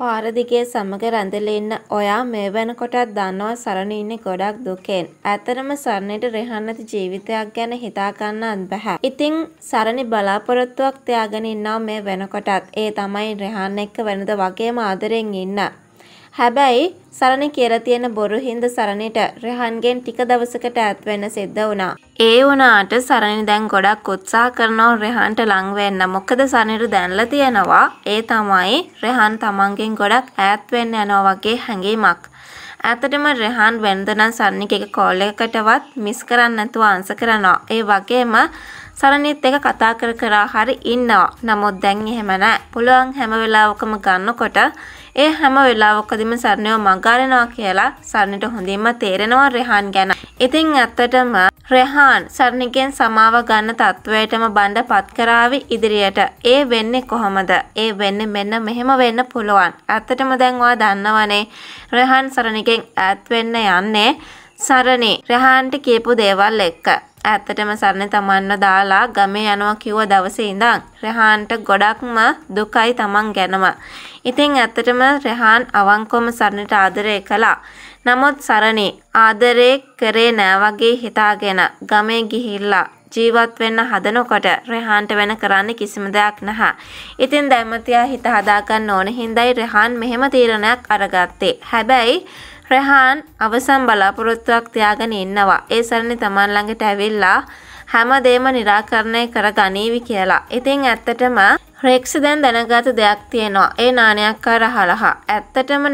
පාරදිගේ සමග රැඳෙලෙන්න ඔයා මේ වෙනකොටත් දන්නවා සරණ ඉන්නේ ගොඩක් දුකෙන්. ඇත්තටම සරණට රෙහන් නැති ජීවිතයක් ගැන හිතා ගන්නත් බෑ. ඉතින් සරණි බලාපොරොත්තුවක් තියාගෙන ඉන්නවා මේ වෙනකොටත්. ඒ තමයි රෙහන් එක්ක වෙනද වගේම ආදරෙන් ඉන්න. හැබැයි සරණ කියලා තියෙන බොරු හින්ද සරණට රෙහන්ගෙන් ටික දවසකට ඇත්වෙන්න සිද්ධ වුණා. ඒ වුණාට සරණ දැන් ගොඩක් උත්සාහ කරනවා රෙහන්ට ලං වෙන්න. මොකද සරණට දැන්ලා තියෙනවා ඒ තමයි රෙහන් තමන්ගෙන් ගොඩක් ඈත් වෙන්න යනවා වගේ හැඟීමක්. ඇතටම රෙහන් වෙනදනම් සරණික එක කෝල් එකකටවත් මිස් කරන්න නැතුව අන්ස කරනවා. ඒ වගේම සරණිත් එක කතා කර කර හරි ඉන්නවා. නමුත් දැන් එහෙම නැහැ. පුළුවන් හැම වෙලාවකම ගන්නකොට ඒ හැම වෙලාවකදීම සරණව මඟහරිනවා කියලා සරණට හොඳින්ම තේරෙනවා රෙහාන් ගැන. ඉතින් ඇත්තටම රෙහාන් සරණගෙන් සමාව ගන්න තත්වයටම බණ්ඩ පත් කරાવી ඉදිරියට. ඒ වෙන්නේ කොහොමද? ඒ වෙන්නේ මෙන්න මෙහෙම වෙන්න පුළුවන්. ඇත්තටම දැන් ඔයා දන්නවනේ රෙහාන් සරණගෙන් ඈත් වෙන්න යන්නේ සරණේ රෙහාන්ට කියපු දේවල් එක්ක. ඇත්තටම සරණ තමන්ව දාලා ගමේ යනවා කිව්ව දවසේ ඉඳන් රෙහාන්ට ගොඩක්ම දුකයි තමන් ගැනම. ඉතින් ඇත්තටම රෙහාන් අවංකවම සරණට ආදරය කළා. නමුත් සරණේ ආදරේ කරේ නෑ වගේ හිතාගෙන ගමේ ගිහිල්ලා ජීවත් වෙන්න හදනකොට රෙහාන්ට වෙන කරන්න කිසිම දෙයක් නැහැ. ඉතින් දැම්මතියා හිත හදාගන්න ඕන හින්දායි රෙහාන් මෙහෙම තීරණයක් අරගත්තේ. හැබැයි රෙහාන් අවසන් බලාපොරොත්තුවක් තියාගෙන ඉන්නවා. ඒ සරණි තමන් ළඟට ඇවිල්ලා හැමදේම निराකරණය කර ගනීවි කියලා. ඉතින් ඇත්තටම රෙක්සි දැන් දැනගත දෙයක් තියෙනවා. ඒ නාණයක්කාර හරහා. ඇත්තටම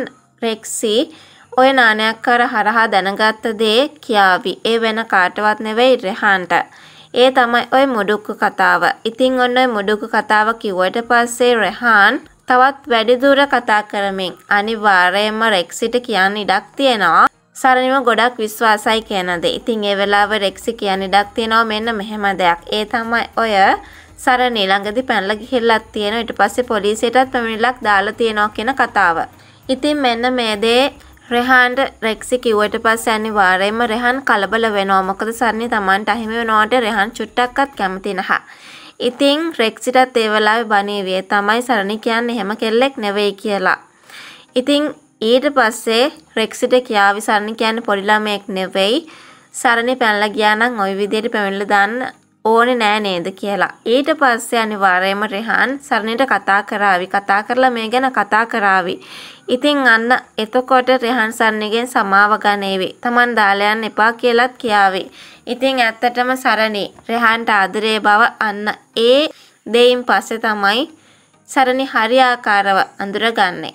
රෙක්සි ඔය නාණයක්කාර හරහා දැනගත්ත දේ කියාවි. ඒ වෙන කාටවත් නෙවෙයි රෙහාන්ට. ඒ තමයි ඔය මුඩුක්කු කතාව. ඉතින් ඔන්න ඔය මුඩුක්කු කතාව කිව්වට පස්සේ රෙහාන් තවත් වැඩිදුර කතා කරමින් අනිවාර්යයෙන්ම රෙක්සිට කියන්න ඉඩක් තියෙනවා. සරණිම ගොඩක් විශ්වාසයි කියනද. ඉතින් ඒ වෙලාව රෙක්සි කියන්න ඉඩක් තියෙනවා මෙන්න මෙහෙම දෙයක්. ඒ තමයි ඔය සරණ ඊළඟදි පැනලා ගිහිල්ලක් තියෙනවා. ඊට පස්සේ පොලිසියටත් පැමිණිලක් දාලා තියෙනවා කියන කතාව. ඉතින් මෙන්න මේ දේ රෙහන්ට රෙක්සි කිව්වට පස්සේ අනිවාර්යයෙන්ම රෙහන් කලබල වෙනවා. මොකද සරණි Tamanට අහිමි වෙනාට රෙහන් චුට්ටක්වත් කැමති නැහැ. ඉතින් රෙක්සිටත් ඒ වෙලාවේ බණේවිය තමයි සරණ කියන්නේ හැම කෙල්ලෙක් නෙවෙයි කියලා. ඉතින් ඊට පස්සේ රෙක්සිට කියාවි සරණ කියන්නේ පොඩි ළමයෙක් නෙවෙයි. සරණේ පැනලා ගියා නම් ওই විදියට පැමිණලා දාන්න ඕනේ නෑ නේද කියලා. ඊට පස්සේ අනිවාර්යයෙන්ම රෙහාන් සරණිට කතා කරાવી. කතා කරලා මේ ගැන කතා කරાવી. ඉතින් අන්න එතකොට රෙහාන් සරණිගෙන් සමාව ගන්නේවේ. Taman දාලා යන්න එපා කියලාත් කියාවේ. ඉතින් ඇත්තටම සරණි රෙහාන්ට ආදරේ බව අන්න ඒ දෙයින් පස්සේ තමයි සරණි හරියාකාරව අඳුරගන්නේ.